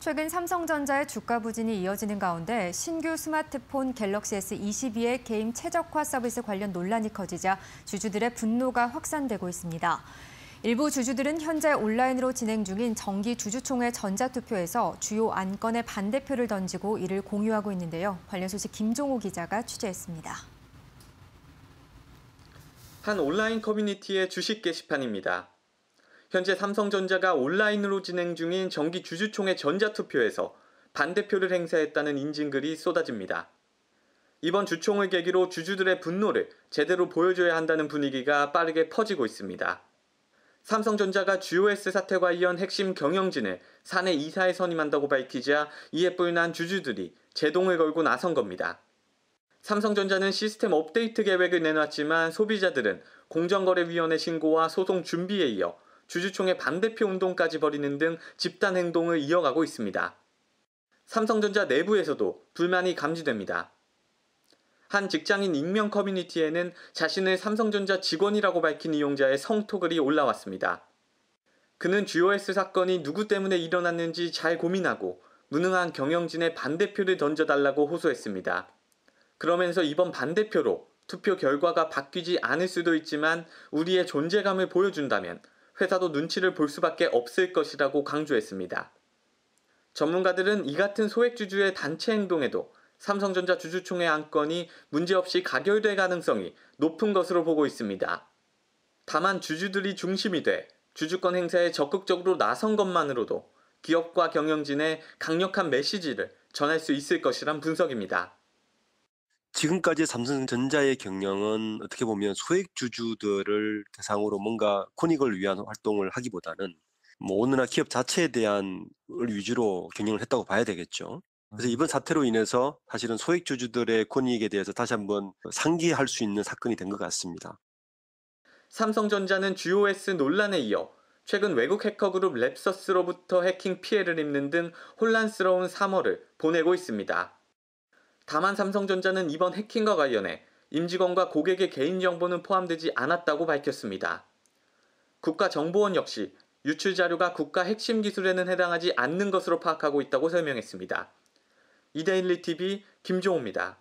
최근 삼성전자의 주가 부진이 이어지는 가운데 신규 스마트폰 갤럭시 S22의 게임 최적화 서비스 관련 논란이 커지자 주주들의 분노가 확산되고 있습니다. 일부 주주들은 현재 온라인으로 진행 중인 정기 주주총회 전자투표에서 주요 안건의 반대표를 던지고 이를 공유하고 있는데요. 관련 소식 김종호 기자가 취재했습니다. 한 온라인 커뮤니티의 주식 게시판입니다. 현재 삼성전자가 온라인으로 진행 중인 정기 주주총회 전자투표에서 반대표를 행사했다는 인증글이 쏟아집니다. 이번 주총을 계기로 주주들의 분노를 제대로 보여줘야 한다는 분위기가 빠르게 퍼지고 있습니다. 삼성전자가 GOS 사태 관련 핵심 경영진을 사내 이사에 선임한다고 밝히자 이에 뿔난 주주들이 제동을 걸고 나선 겁니다. 삼성전자는 시스템 업데이트 계획을 내놨지만 소비자들은 공정거래위원회 신고와 소송 준비에 이어 주주총회 반대표 운동까지 벌이는 등 집단 행동을 이어가고 있습니다. 삼성전자 내부에서도 불만이 감지됩니다. 한 직장인 익명 커뮤니티에는 자신을 삼성전자 직원이라고 밝힌 이용자의 성토글이 올라왔습니다. 그는 GOS 사건이 누구 때문에 일어났는지 잘 고민하고 무능한 경영진의 반대표를 던져달라고 호소했습니다. 그러면서 이번 반대표로 투표 결과가 바뀌지 않을 수도 있지만 우리의 존재감을 보여준다면 회사도 눈치를 볼 수밖에 없을 것이라고 강조했습니다. 전문가들은 이 같은 소액주주의 단체 행동에도 삼성전자 주주총회 안건이 문제없이 가결될 가능성이 높은 것으로 보고 있습니다. 다만 주주들이 중심이 돼 주주권 행사에 적극적으로 나선 것만으로도 기업과 경영진의 강력한 메시지를 전할 수 있을 것이란 분석입니다. 지금까지 삼성전자의 경영은 어떻게 보면 소액 주주들을 대상으로 뭔가 코닉을 위한 활동을 하기보다는 뭐 어느 나 기업 자체에 대한 위주로 경영을 했다고 봐야 되겠죠. 그래서 음. 이번 사태로 인해서 사실은 소액 주주들의 코닉에 대해서 다시 한번 상기할 수 있는 사건이 된 것 같습니다. 삼성전자는 GOS 논란에 이어 최근 외국 해커 그룹 랩서스로부터 해킹 피해를 입는 등 혼란스러운 3월을 보내고 있습니다. 다만 삼성전자는 이번 해킹과 관련해 임직원과 고객의 개인정보는 포함되지 않았다고 밝혔습니다. 국가정보원 역시 유출 자료가 국가 핵심 기술에는 해당하지 않는 것으로 파악하고 있다고 설명했습니다. 이데일리 TV 김종호입니다.